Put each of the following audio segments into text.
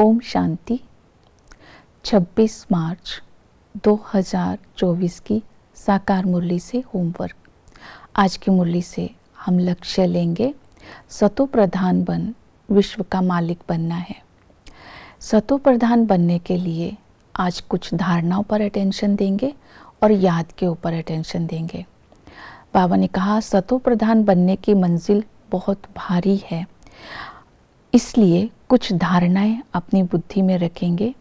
ओम शांति 26 मार्च 2024 की साकार मुरली से होमवर्क आज की मुरली से हम लक्ष्य लेंगे सतो प्रधान बन विश्व का मालिक बनना है सतो प्रधान बनने के लिए आज कुछ धारणाओं पर अटेंशन देंगे और याद के ऊपर अटेंशन देंगे बाबा ने कहा सतो प्रधान बनने की मंजिल बहुत भारी है इसलिए कुछ धारणाएं अपनी बुद्धि में रखेंगे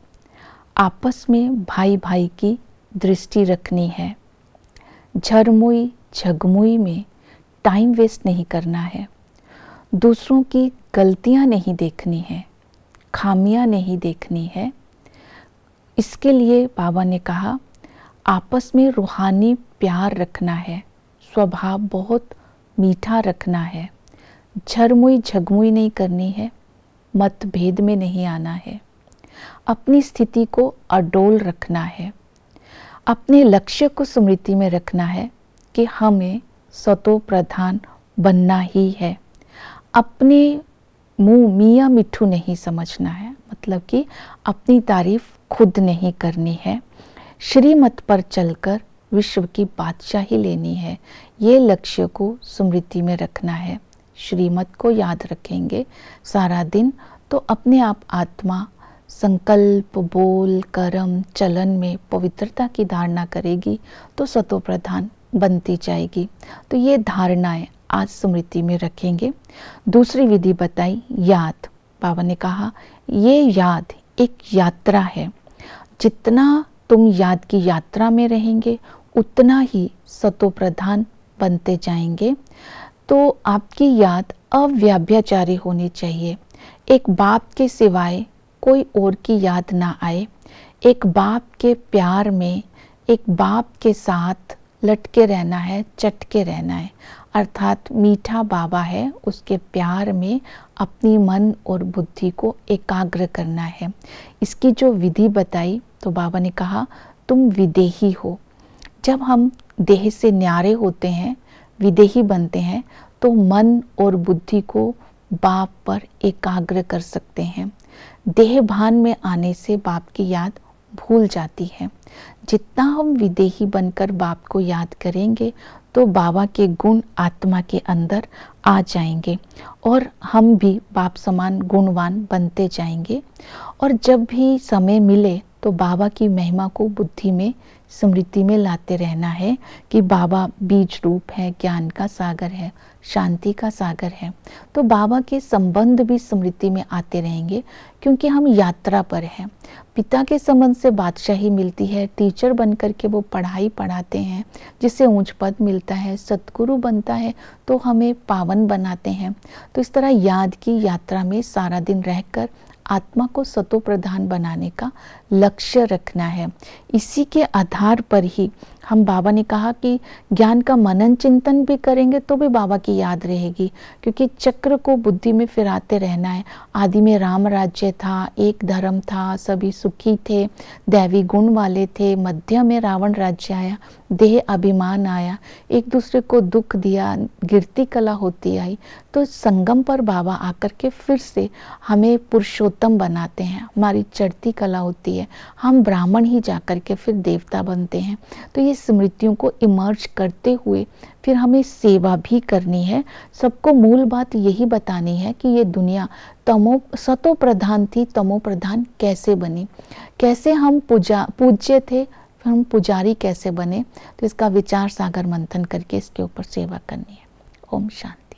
आपस में भाई भाई की दृष्टि रखनी है झरमुई झगमुई में टाइम वेस्ट नहीं करना है दूसरों की गलतियां नहीं देखनी है खामियां नहीं देखनी है इसके लिए बाबा ने कहा आपस में रूहानी प्यार रखना है स्वभाव बहुत मीठा रखना है झरमुई झगमुई नहीं करनी है मतभेद में नहीं आना है अपनी स्थिति को अडोल रखना है अपने लक्ष्य को स्मृति में रखना है कि हमें स्वतो प्रधान बनना ही है अपने मुँह मियाँ मिठू नहीं समझना है मतलब कि अपनी तारीफ खुद नहीं करनी है श्रीमत पर चलकर विश्व की बादशाही लेनी है ये लक्ष्य को स्मृति में रखना है श्रीमत को याद रखेंगे सारा दिन तो अपने आप आत्मा संकल्प बोल कर्म चलन में पवित्रता की धारणा करेगी तो सतो प्रधान बनती जाएगी तो ये धारणाएं आज स्मृति में रखेंगे दूसरी विधि बताई याद बाबा ने कहा ये याद एक यात्रा है जितना तुम याद की यात्रा में रहेंगे उतना ही सतो प्रधान बनते जाएंगे तो आपकी याद अव्याभ्याचारी होनी चाहिए एक बाप के सिवाय कोई और की याद ना आए एक बाप के प्यार में एक बाप के साथ लटके रहना है चटके रहना है अर्थात मीठा बाबा है उसके प्यार में अपनी मन और बुद्धि को एकाग्र करना है इसकी जो विधि बताई तो बाबा ने कहा तुम विदेही हो जब हम देह से न्यारे होते हैं विदेही बनते हैं तो मन और बुद्धि को बाप पर एकाग्र कर सकते हैं देह भान में आने से बाप की याद भूल जाती है जितना हम विदेही बनकर बाप को याद करेंगे तो बाबा के गुण आत्मा के अंदर आ जाएंगे और हम भी बाप समान गुणवान बनते जाएंगे और जब भी समय मिले तो बाबा की महिमा को बुद्धि में स्मृति में लाते रहना है कि बाबा बीज रूप है ज्ञान का सागर है शांति का सागर है तो बाबा के संबंध भी स्मृति में आते रहेंगे क्योंकि हम यात्रा पर हैं पिता के संबंध से बादशाही मिलती है टीचर बन कर के वो पढ़ाई पढ़ाते हैं जिससे ऊंच पद मिलता है सदगुरु बनता है तो हमें पावन बनाते हैं तो इस तरह याद की यात्रा में सारा दिन रहकर आत्मा को सतो प्रधान बनाने का लक्ष्य रखना है इसी के आधार पर ही हम बाबा ने कहा कि ज्ञान का मनन चिंतन भी करेंगे तो भी बाबा की याद रहेगी क्योंकि चक्र को बुद्धि में फिराते रहना है आदि में राम राज्य था एक धर्म था सभी सुखी थे दैवी गुण वाले थे मध्य में रावण राज्य आया देह अभिमान आया एक दूसरे को दुख दिया गिरती कला होती आई तो संगम पर बाबा आकर के फिर से हमें पुरुषोत्तम बनाते हैं हमारी चढ़ती कला होती है है हम ब्राह्मण ही जाकर के फिर देवता बनते हैं तो ये स्मृतियों को इमर्ज करते हुए फिर हमें सेवा भी करनी है सबको मूल बात यही बतानी है कि ये दुनिया तमो सतो प्रधान थी तमो प्रधान कैसे बनी कैसे हम पूजा पूज्य थे फिर हम पुजारी कैसे बने तो इसका विचार सागर मंथन करके इसके ऊपर सेवा करनी है ओम शांति